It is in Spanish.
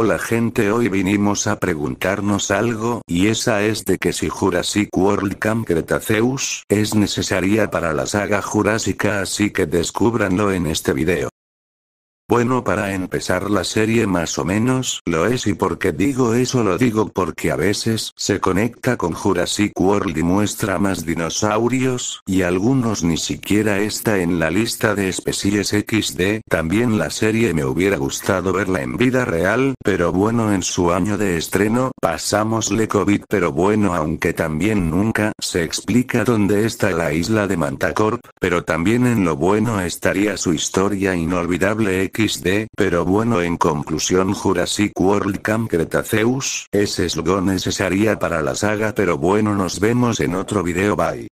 Hola gente hoy vinimos a preguntarnos algo y esa es de que si Jurassic World Camp Cretaceous es necesaria para la saga jurásica así que descúbranlo en este video. Bueno, para empezar la serie más o menos lo es y porque digo eso lo digo porque a veces se conecta con Jurassic World y muestra más dinosaurios, y algunos ni siquiera está en la lista de especies XD. También la serie me hubiera gustado verla en vida real, pero bueno, en su año de estreno, le COVID, pero bueno, aunque también nunca se explica dónde está la isla de Mantacorp, pero también en lo bueno estaría su historia inolvidable XD pero bueno en conclusión Jurassic World Camp Cretaceous, ese es lo necesaria para la saga pero bueno nos vemos en otro video bye.